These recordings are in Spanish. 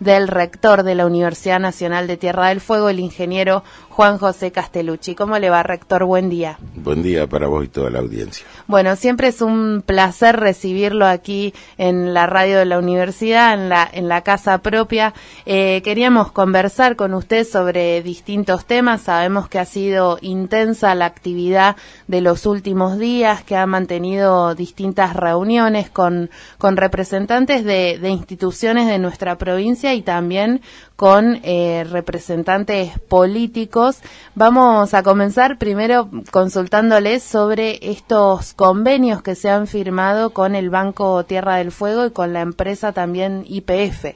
del rector de la Universidad Nacional de Tierra del Fuego, el ingeniero Juan José Castellucci. ¿Cómo le va, rector? Buen día. Buen día para vos y toda la audiencia. Bueno, siempre es un placer recibirlo aquí en la radio de la universidad, en la, en la casa propia. Eh, queríamos conversar con usted sobre distintos temas. Sabemos que ha sido intensa la actividad de los últimos días, que ha mantenido distintas reuniones con, con representantes de instituciones de nuestra provincia y también con eh, representantes políticos. Vamos a comenzar primero consultándoles sobre estos convenios que se han firmado con el Banco Tierra del Fuego y con la empresa también IPF.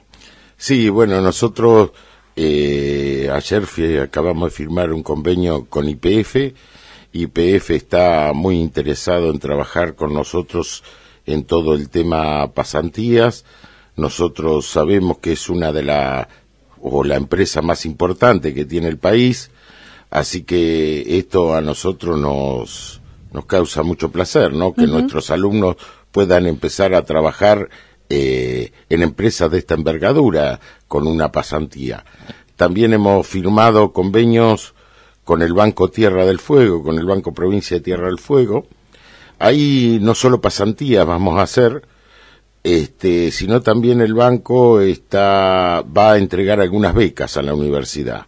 Sí, bueno, nosotros eh, ayer acabamos de firmar un convenio con IPF. YPF está muy interesado en trabajar con nosotros en todo el tema pasantías. Nosotros sabemos que es una de las, o la empresa más importante que tiene el país, así que esto a nosotros nos, nos causa mucho placer, ¿no? Que nuestros alumnos puedan empezar a trabajar eh, en empresas de esta envergadura con una pasantía. También hemos firmado convenios con el Banco Tierra del Fuego, con el Banco Provincia de Tierra del Fuego. Ahí no solo pasantías vamos a hacer, este, sino también el banco está, va a entregar algunas becas a la universidad.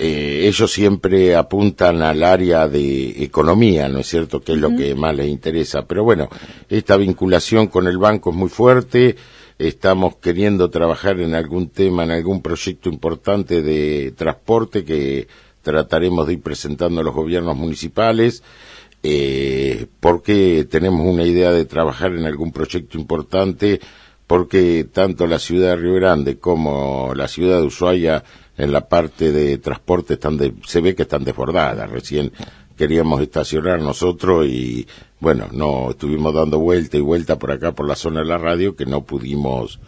Eh, ellos siempre apuntan al área de economía, ¿no es cierto?, que es lo que más les interesa. Pero bueno, esta vinculación con el banco es muy fuerte, estamos queriendo trabajar en algún tema, en algún proyecto importante de transporte que trataremos de ir presentando a los gobiernos municipales eh, porque tenemos una idea de trabajar en algún proyecto importante, porque tanto la ciudad de Río Grande como la ciudad de Ushuaia en la parte de transporte están se ve que están desbordadas. Recién queríamos estacionar nosotros y bueno, no estuvimos dando vuelta y vuelta por acá por la zona de la radio que no pudimos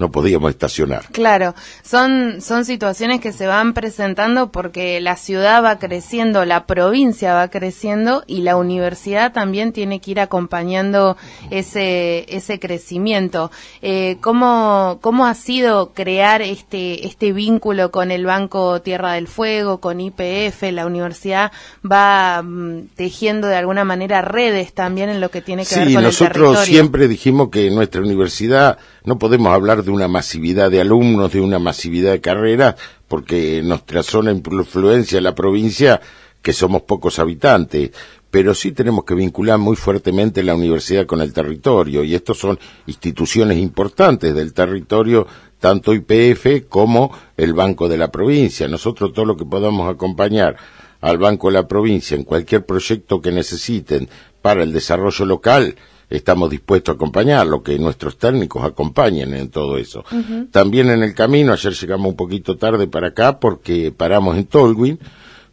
no podíamos estacionar. Claro, son, son situaciones que se van presentando porque la ciudad va creciendo, la provincia va creciendo y la universidad también tiene que ir acompañando ese, ese crecimiento. Eh, ¿cómo, ha sido crear este, este vínculo con el Banco Tierra del Fuego, con IPF? La universidad va mm, tejiendo de alguna manera redes también en lo que tiene que ver con el territorio. Sí, nosotros siempre dijimos que nuestra universidad no podemos hablar de una masividad de alumnos, de una masividad de carreras, porque nuestra zona en influencia la provincia, que somos pocos habitantes, pero sí tenemos que vincular muy fuertemente la universidad con el territorio, y estas son instituciones importantes del territorio, tanto IPF como el Banco de la Provincia. Nosotros todo lo que podamos acompañar al Banco de la Provincia en cualquier proyecto que necesiten para el desarrollo local, estamos dispuestos a acompañar lo que nuestros técnicos acompañen en todo eso. También en el camino, ayer llegamos un poquito tarde para acá porque paramos en Tolwyn,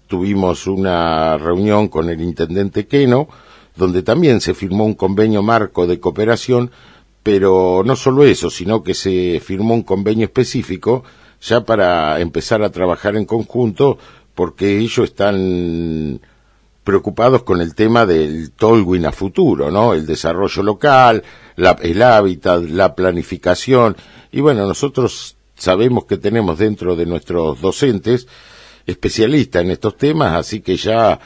tuvimos una reunión con el intendente Queno, donde también se firmó un convenio marco de cooperación, pero no solo eso, sino que se firmó un convenio específico ya para empezar a trabajar en conjunto, porque ellos están preocupados con el tema del Tolwyn a futuro, ¿no? El desarrollo local, el hábitat, la planificación. Y bueno, nosotros sabemos que tenemos dentro de nuestros docentes especialistas en estos temas, así que ya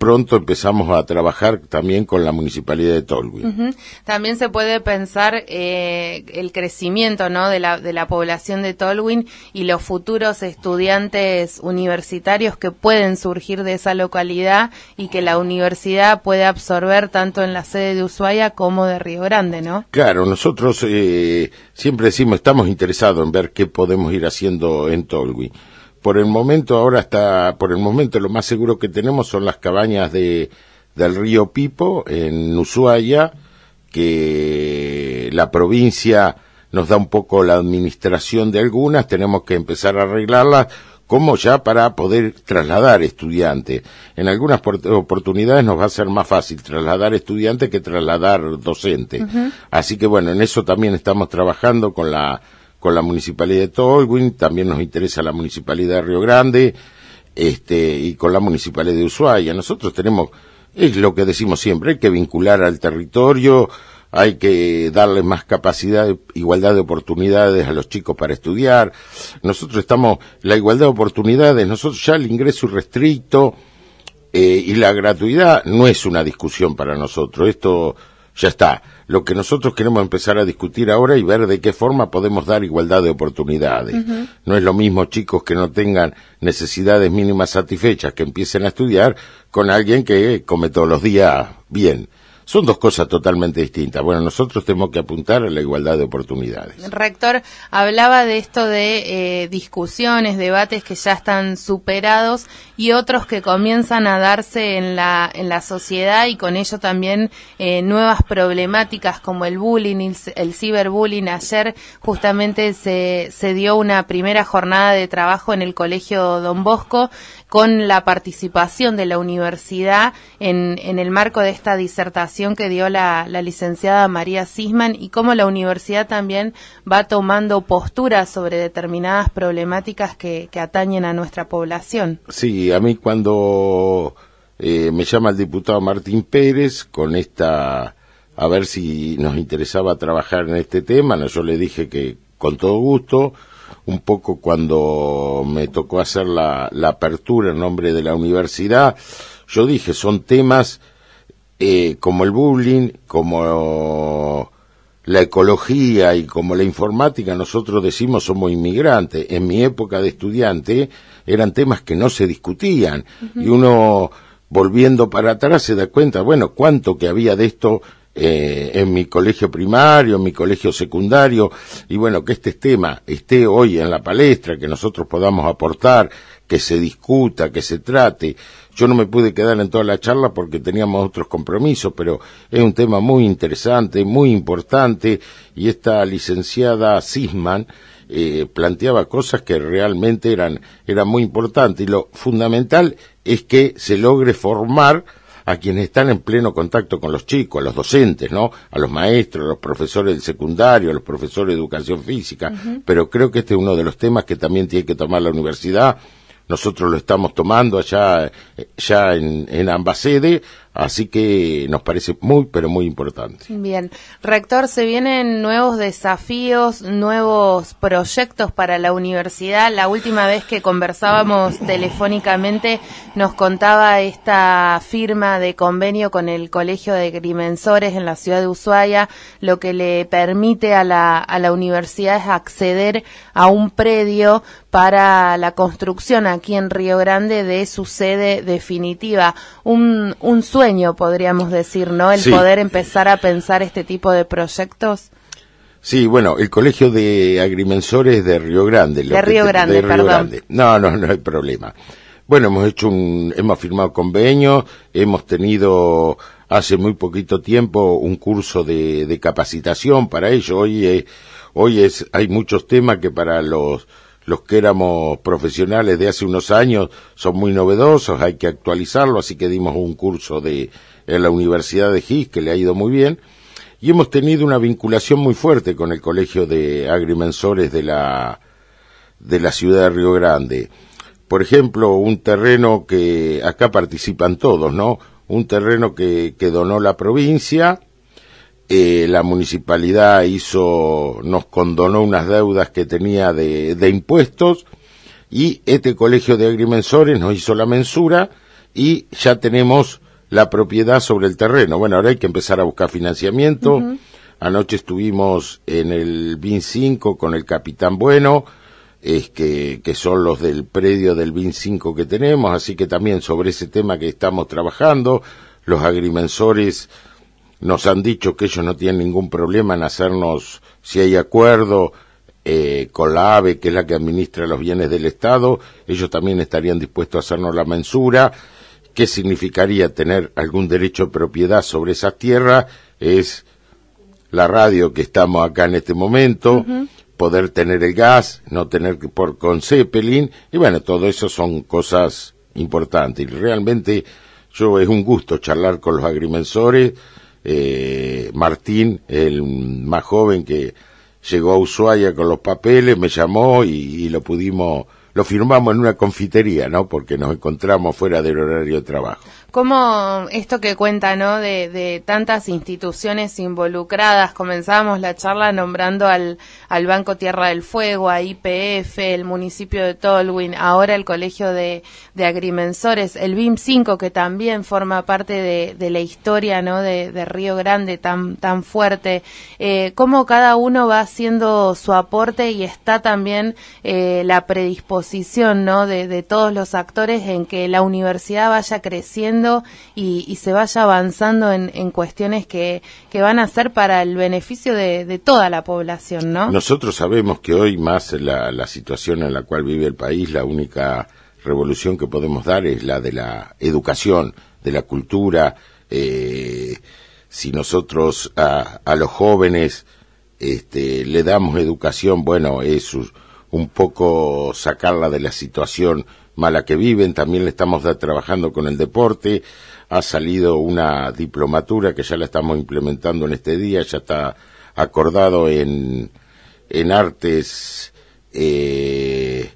pronto empezamos a trabajar también con la municipalidad de Tolwyn. También se puede pensar eh, el crecimiento ¿no? de, la, población de Tolwyn y los futuros estudiantes universitarios que pueden surgir de esa localidad y que la universidad puede absorber tanto en la sede de Ushuaia como de Río Grande, ¿no? Claro, nosotros eh, siempre decimos, estamos interesados en ver qué podemos ir haciendo en Tolwyn por el momento ahora está por el momento lo más seguro que tenemos son las cabañas de del río Pipo en Ushuaia que la provincia nos da un poco la administración de algunas tenemos que empezar a arreglarlas como ya para poder trasladar estudiantes. En algunas oportunidades nos va a ser más fácil trasladar estudiantes que trasladar docentes. Así que bueno, en eso también estamos trabajando con la con la municipalidad de Tolwyn, también nos interesa la municipalidad de Río Grande este, y con la municipalidad de Ushuaia. Nosotros tenemos, es lo que decimos siempre, hay que vincular al territorio, hay que darle más capacidad, igualdad de oportunidades a los chicos para estudiar. Nosotros estamos, la igualdad de oportunidades, nosotros ya el ingreso irrestricto, eh, y la gratuidad no es una discusión para nosotros, esto ya está lo que nosotros queremos empezar a discutir ahora y ver de qué forma podemos dar igualdad de oportunidades. No es lo mismo chicos que no tengan necesidades mínimas satisfechas, que empiecen a estudiar, con alguien que come todos los días bien. Son dos cosas totalmente distintas. Bueno, nosotros tenemos que apuntar a la igualdad de oportunidades. Rector, hablaba de esto de eh, discusiones, debates que ya están superados y otros que comienzan a darse en la, en la sociedad y con ello también eh, nuevas problemáticas como el bullying, el, ciberbullying. Ayer justamente se, se dio una primera jornada de trabajo en el Colegio Don Bosco con la participación de la universidad en, en el marco de esta disertación que dio la, la licenciada María Sisman y cómo la universidad también va tomando posturas sobre determinadas problemáticas que, atañen a nuestra población. Sí, a mí cuando eh, me llama el diputado Martín Pérez con esta a ver si nos interesaba trabajar en este tema. yo le dije que con todo gusto, un poco cuando me tocó hacer la, apertura en nombre de la universidad, yo dije, son temas eh, como el bullying, como la ecología y como la informática, nosotros decimos somos inmigrantes. En mi época de estudiante eran temas que no se discutían y uno volviendo para atrás se da cuenta, bueno, cuánto que había de esto eh, en mi colegio primario, en mi colegio secundario, y bueno, que este tema esté hoy en la palestra, que nosotros podamos aportar, que se discuta, que se trate, yo no me pude quedar en toda la charla porque teníamos otros compromisos, pero es un tema muy interesante, muy importante, y esta licenciada Sisman eh, planteaba cosas que realmente eran, muy importantes. Y lo fundamental es que se logre formar a quienes están en pleno contacto con los chicos, a los docentes, ¿no? A los maestros, a los profesores del secundario, a los profesores de educación física. Pero creo que este es uno de los temas que también tiene que tomar la universidad nosotros lo estamos tomando allá eh, ya en, ambas sedes, así que nos parece muy, pero muy importante. Bien, rector, se vienen nuevos desafíos, nuevos proyectos para la universidad. La última vez que conversábamos telefónicamente nos contaba esta firma de convenio con el Colegio de Grimensores en la ciudad de Ushuaia, lo que le permite a la, a la universidad es acceder a un predio para la construcción aquí en Río Grande de su sede definitiva. Un, sueño, podríamos decir, ¿no? El poder empezar a pensar este tipo de proyectos. Sí, bueno, el Colegio de Agrimensores de Río Grande. de Río Grande, perdón. No, no, no hay problema. Bueno, hemos hecho un, hemos firmado convenios, hemos tenido hace muy poquito tiempo un curso de, capacitación para ello. Hoy, hoy es, hay muchos temas que para los los que éramos profesionales de hace unos años son muy novedosos, hay que actualizarlo, así que dimos un curso de, en la Universidad de GIS que le ha ido muy bien y hemos tenido una vinculación muy fuerte con el Colegio de Agrimensores de la, de la ciudad de Río Grande. Por ejemplo, un terreno que acá participan todos, ¿no? Un terreno que, que donó la provincia, eh, la municipalidad hizo, nos condonó unas deudas que tenía de, impuestos y este colegio de agrimensores nos hizo la mensura y ya tenemos la propiedad sobre el terreno. Bueno, ahora hay que empezar a buscar financiamiento. Anoche estuvimos en el BIN 5 con el capitán Bueno, es que, que son los del predio del BIN 5 que tenemos, así que también sobre ese tema que estamos trabajando, los agrimensores nos han dicho que ellos no tienen ningún problema en hacernos, si hay acuerdo, eh, con la AVE, que es la que administra los bienes del Estado, ellos también estarían dispuestos a hacernos la mensura. ¿Qué significaría tener algún derecho de propiedad sobre esas tierras? Es la radio que estamos acá en este momento, poder tener el gas, no tener que por con Zeppelin, y bueno, todo eso son cosas importantes. Y realmente yo es un gusto charlar con los agrimensores, eh, Martín, el más joven que llegó a Ushuaia con los papeles, me llamó y, lo pudimos, lo firmamos en una confitería, ¿no? Porque nos encontramos fuera del horario de trabajo. ¿Cómo esto que cuenta, ¿no? De, tantas instituciones involucradas. Comenzamos la charla nombrando al, al Banco Tierra del Fuego, a IPF, el municipio de Tolwyn, ahora el Colegio de, Agrimensores, el BIM 5, que también forma parte de, la historia, ¿no? De, Río Grande tan, tan fuerte. Eh, ¿Cómo cada uno va haciendo su aporte y está también eh, la predisposición, ¿no? de todos los actores en que la universidad vaya creciendo y, se vaya avanzando en, cuestiones que, van a ser para el beneficio de, toda la población, ¿no? Nosotros sabemos que hoy más la, la situación en la cual vive el país, la única revolución que podemos dar es la de la educación, de la cultura. Eh, si nosotros a, los jóvenes este, le damos educación, bueno, es un poco sacarla de la situación mala que viven, también le estamos trabajando con el deporte, ha salido una diplomatura que ya la estamos implementando en este día, ya está acordado en, en artes, eh,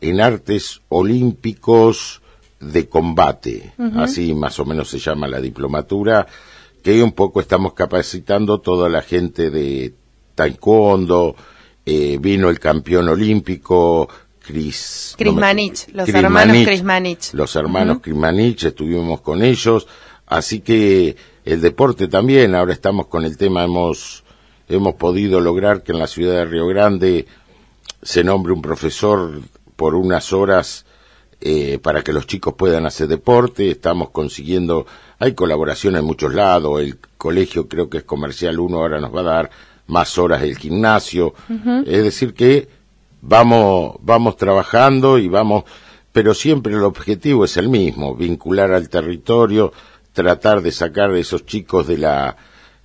en artes olímpicos de combate, así más o menos se llama la diplomatura, que un poco estamos capacitando toda la gente de taekwondo, eh, vino el campeón olímpico, Cris. Manich, los hermanos Cris Manich. Los hermanos uh Manich, estuvimos con ellos. Así que el deporte también, ahora estamos con el tema, hemos, hemos podido lograr que en la ciudad de Río Grande se nombre un profesor por unas horas eh, para que los chicos puedan hacer deporte, estamos consiguiendo, hay colaboración en muchos lados, el colegio creo que es comercial uno ahora nos va a dar más horas el gimnasio, es decir que vamos, vamos trabajando y vamos, pero siempre el objetivo es el mismo, vincular al territorio, tratar de sacar a esos chicos de la,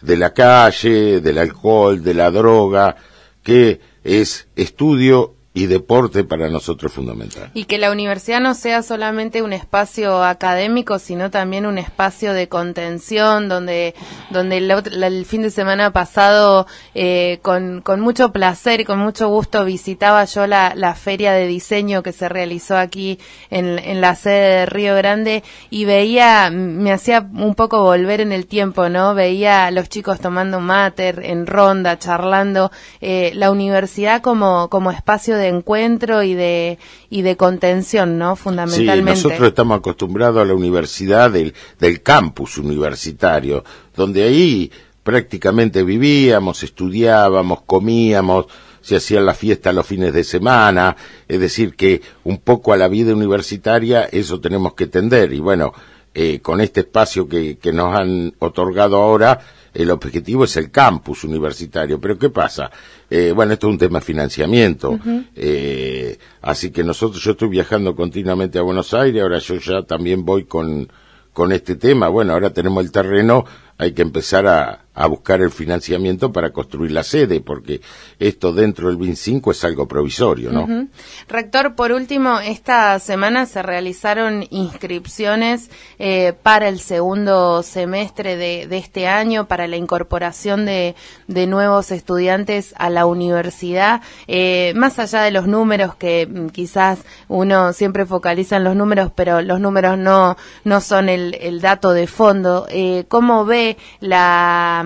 de la calle, del alcohol, de la droga, que es estudio y deporte para nosotros fundamental. Y que la universidad no sea solamente un espacio académico, sino también un espacio de contención, donde, donde el, fin de semana pasado, eh, con, mucho placer y con mucho gusto, visitaba yo la, feria de diseño que se realizó aquí en, la sede de Río Grande y veía, me hacía un poco volver en el tiempo, ¿no? Veía a los chicos tomando mater, en ronda, charlando, eh, la universidad como, como espacio de de encuentro y de, y de contención, ¿no? Fundamentalmente. Sí, nosotros estamos acostumbrados a la universidad del, del campus universitario, donde ahí prácticamente vivíamos, estudiábamos, comíamos, se hacían las fiestas los fines de semana, es decir, que un poco a la vida universitaria eso tenemos que tender y bueno, eh, con este espacio que, que nos han otorgado ahora, el objetivo es el campus universitario. Pero ¿qué pasa? Eh, bueno, esto es un tema de financiamiento. eh, así que nosotros, yo estoy viajando continuamente a Buenos Aires, ahora yo ya también voy con, con este tema. Bueno, ahora tenemos el terreno, hay que empezar a, a buscar el financiamiento para construir la sede, porque esto dentro del BIN 5 es algo provisorio, ¿no? Rector, por último, esta semana se realizaron inscripciones eh, para el segundo semestre de, este año, para la incorporación de, nuevos estudiantes a la universidad. Eh, más allá de los números, que mm, quizás uno siempre focaliza en los números, pero los números no, no son el, dato de fondo, eh, ¿cómo ve la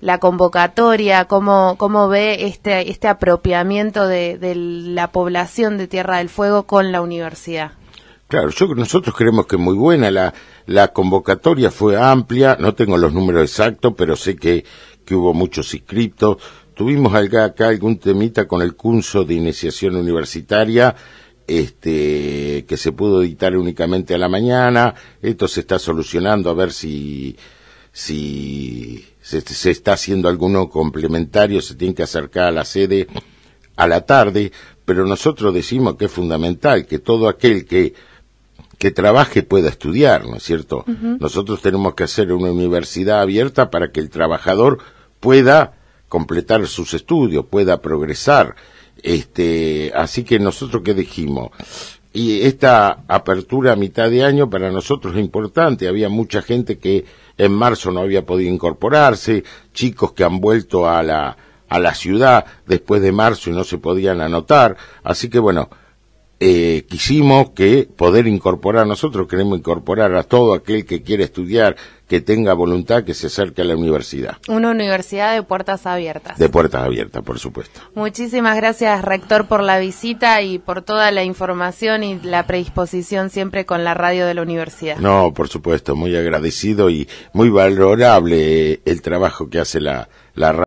la, convocatoria, cómo, cómo ve este, este apropiamiento de, la población de Tierra del Fuego con la universidad. Claro, yo, nosotros creemos que muy buena la, la convocatoria fue amplia, no tengo los números exactos, pero sé que, que hubo muchos inscriptos. Tuvimos acá, acá algún temita con el curso de iniciación universitaria, este, que se pudo editar únicamente a la mañana. Esto se está solucionando a ver si, si se, está haciendo alguno complementario, se tiene que acercar a la sede a la tarde, pero nosotros decimos que es fundamental que todo aquel que, que trabaje pueda estudiar, ¿no es cierto? Nosotros tenemos que hacer una universidad abierta para que el trabajador pueda completar sus estudios, pueda progresar. Este, así que nosotros ¿qué dijimos, y esta apertura a mitad de año para nosotros es importante. Había mucha gente que en marzo no había podido incorporarse, chicos que han vuelto a la, a la ciudad después de marzo y no se podían anotar. Así que bueno, eh, quisimos que poder incorporar, nosotros queremos incorporar a todo aquel que quiere estudiar, que tenga voluntad, que se acerque a la universidad. Una universidad de puertas abiertas. De puertas abiertas, por supuesto. Muchísimas gracias, rector, por la visita y por toda la información y la predisposición siempre con la radio de la universidad. No, por supuesto, muy agradecido y muy valorable el trabajo que hace la, la radio.